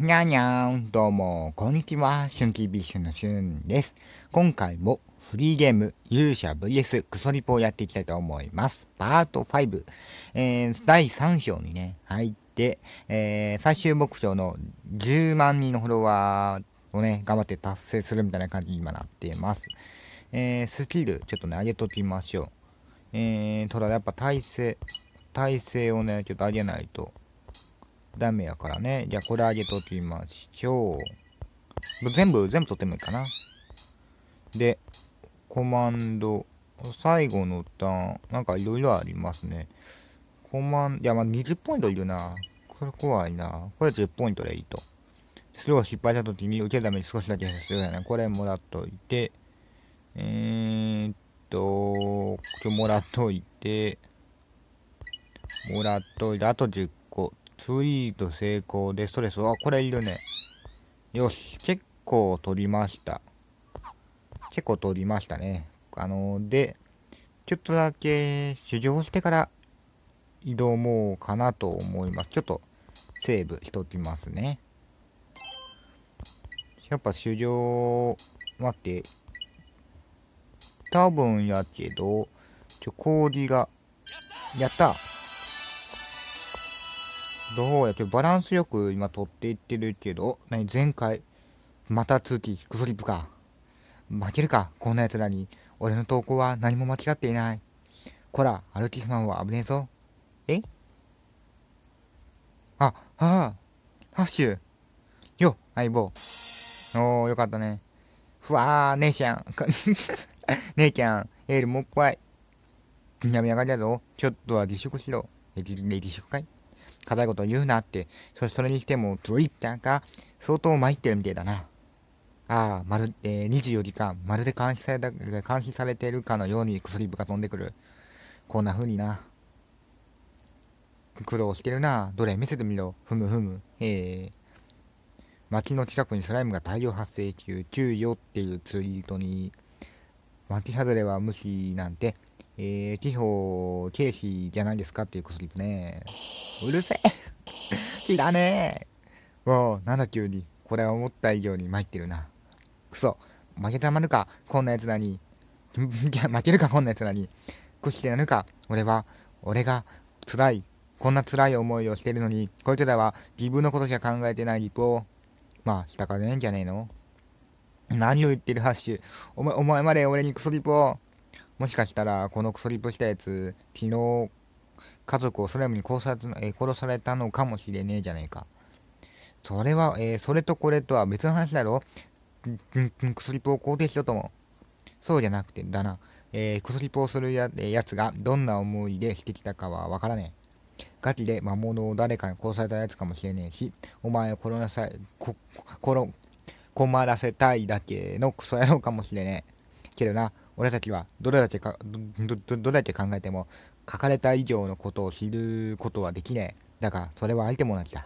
にゃにゃん、どうも、こんにちは、春季ビッシュのしゅんです。今回もフリーゲーム、勇者 VS クソリポをやっていきたいと思います。パート5、えー、第3章にね、入って、えー、最終目標の10万人のフォロワーをね、頑張って達成するみたいな感じに今なっています。えー、スキル、ちょっとね、上げときましょう。えー、ただやっぱ体勢、体勢をね、ちょっと上げないと。ダメやからね。じゃあ、これあげときましょう。全部、全部取ってもいいかな。で、コマンド、最後のターン、なんかいろいろありますね。コマンド、いや、ま20ポイントいるな。これ怖いな。これ10ポイントでいいと。スロー失敗した時に受けるために少しだけ必要やね。これもらっといて、えー、っと、もらっといて、もらっといて、あと10ツイート成功でストレス。あ、これいるね。よし、結構取りました。結構取りましたね。あのー、で、ちょっとだけ修行してから挑もうかなと思います。ちょっとセーブしときますね。やっぱ修行、待って。多分やけど、ちょ、氷が、やったどうやってバランスよく今取っていってるけど、何前回、また通気、クソリップか。負けるか、こんな奴らに。俺の投稿は何も間違っていない。こら、歩きスマンは危ねえぞ。えあ、ああ、ハッシュ。よ、相棒。おー、よかったね。ふわー、姉ちゃん。姉ちゃん、エールもっぱい。やみやがりだぞ。ちょっとは自粛しろ。え、自粛かい堅いこと言うなって、そしてそれにしても、ツイッターが相当参ってるみたいだな。ああ、まる、えー、24時間、まるで監視された、監視されてるかのように薬物が飛んでくる。こんな風にな。苦労してるな。どれ見せてみろ。ふむふむ。ええー。街の近くにスライムが大量発生中、注意よっていうツイートに、街外れは無視なんて、えー、地方ホ、視じゃないですかっていうプね。うるせえ 知らねえもう、なんだ急に。これは思った以上に参ってるな。くそ、負けたまるか、こんな奴らに。いや、負けるか、こんな奴らに。くしてなるか、俺は、俺が、辛い。こんな辛い思いをしてるのに、こいつらは自分のことしか考えてないリプを、まあ、したかねえんじゃねえの何を言ってるハッシュ。お前、お前まで俺にクソリプを。もしかしたら、このクソリップしたやつ、昨日、家族をスライムに殺さ,、え殺されたのかもしれねえじゃねえか。それは、えー、それとこれとは別の話だろクソリップを肯定しようとも。そうじゃなくて、だな。えー、クソリップをするや,、やつがどんな思いでしてきたかはわからねえ。ガチで魔物を誰かに殺されたやつかもしれねえし、お前を殺なさい、こ、こ困らせたいだけのクソ野郎かもしれねえ。けどな、俺たちはどれだけかどどどれだけ考えても書かれた以上のことを知ることはできねえだがそれは相手も同じだ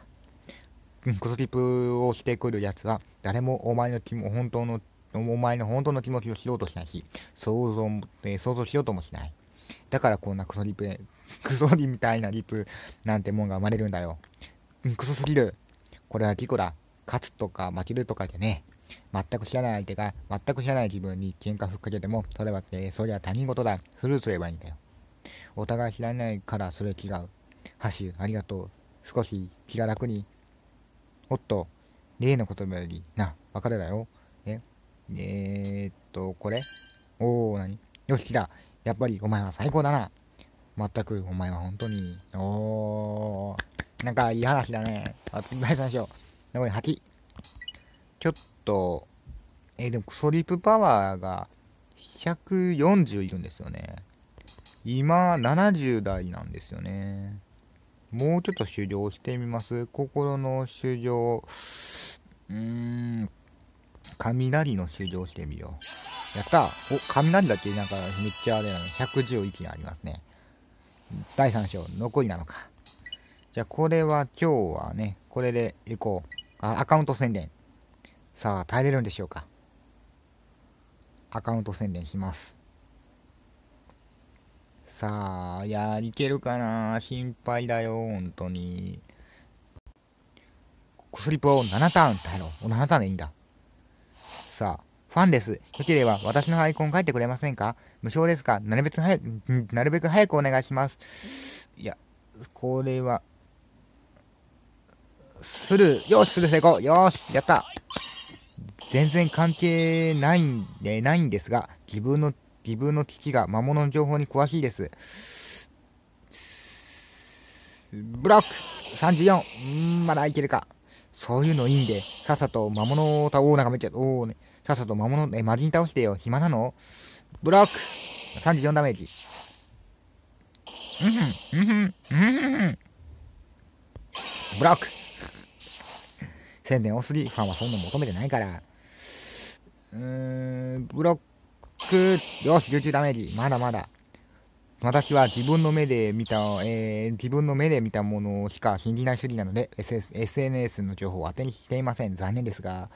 クソティプをしてくるやつは誰もお前の気も本当のお前の本当の気持ちを知ろうとしないし想像,、えー、想像しようともしないだからこんなクソリプクソリみたいなリプなんてもんが生まれるんだよクソすぎるこれは事故だ勝つとか負けるとかじゃねえ全く知らない相手が全く知らない自分に喧嘩ふっかけても、それはって、そりゃ他人事だ。フルーすればいいんだよ。お互い知らないからそれ違う。ハッシュ、ありがとう。少し気が楽に。おっと、例の言葉より、な、別れだよ。え、えー、っと、これおー、なによし、来た。やっぱりお前は最高だな。まったく、お前は本当に。おー、なんかいい話だね。あ、つりましょう。残り8。ちょっと、えー、でもクソリップパワーが140いるんですよね。今、70代なんですよね。もうちょっと修行してみます心の修行。うーん。雷の修行してみよう。やったお、雷だけなんかめっちゃあれなの。111にありますね。第3章、残りなのか。じゃあこれは今日はね、これで行こう。あ、アカウント宣伝。さあ耐えれるんでしょうかアカウント宣伝しますさあいやいけるかな心配だよ本当にスリップを7ターン耐えろ7ターンでいいんださあファンです。よければ私のアイコン書いてくれませんか無償ですかなるべく早く、なるべく早くお願いします。いや、これは、スルー。よし、スルー成功。よし、やった。全然関係ないんで、ないんですが、自分の、自分の父が魔物の情報に詳しいです。ブロック !34! うーん、まだいけるか。そういうのいいんで、さっさと魔物を倒、おんかめっちゃおおね。さっさと魔物、え、魔人倒してよ。暇なのブロック !34 ダメージ。うんふん、うんふん、うんブロック宣伝多すぎ、ファンはそんな求めてないから。うーん、ブロック、よし、11ダメージ、まだまだ。私は自分の目で見た、えー、自分の目で見たものしか信じない主義なので、SS、SNS の情報を当てにしていません。残念ですが、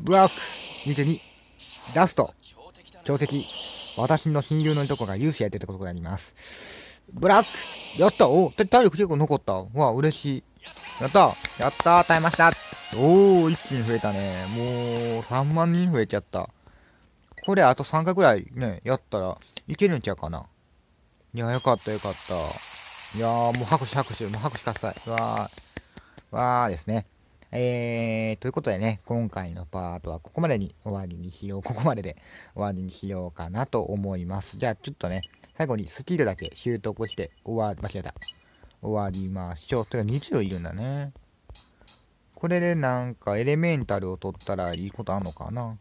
ブロック22、ラスト、強敵、私の親友のいとこが勇士やってたことがあります。ブロック、やったお体力結構残った。わ、嬉しい。やったやった耐えましたおお、一気に増えたね。もう、3万人増えちゃった。これ、あと3回ぐらいね、やったらいけるんちゃうかな。いや、よかった、よかった。いやー、もう拍手、拍手、もう拍手ください。わー、わーですね。えー、ということでね、今回のパートはここまでに終わりにしよう、ここまでで終わりにしようかなと思います。じゃあ、ちょっとね、最後にスキルだけ習得して終わり、間違えた。終わりましょう。というか20いるんだね。これでなんかエレメンタルを取ったらいいことあんのかな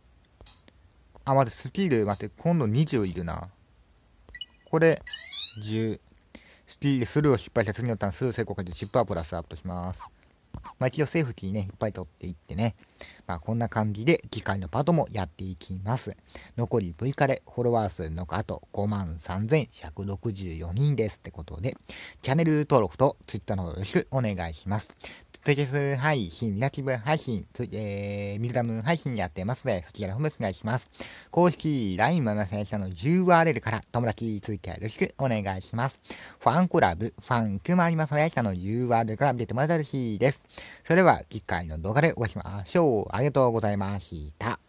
あ、待って、スキル、待って、今度20いるな。これ、10。スキル、スルーを失敗した次のターン、スルー成功かけてチップはプラスアップします。まあ一応セーフティーね、いっぱい取っていってね。まあこんな感じで機械のパートもやっていきます。残り6日でフォロワー数のあと53,164人ですってことで、チャンネル登録と Twitter の方よろしくお願いします。ツイキャス配信、ナティブ配信、えー、ミルダム配信やってますので、そちらの方もお願いします。公式 LINE ママさん下の URL から友達追加よろしくお願いします。ファンクラブ、ファンクもありますので、下の URL から見てもらえたらしいです。それでは次回の動画でお会いしましょう。ありがとうございました。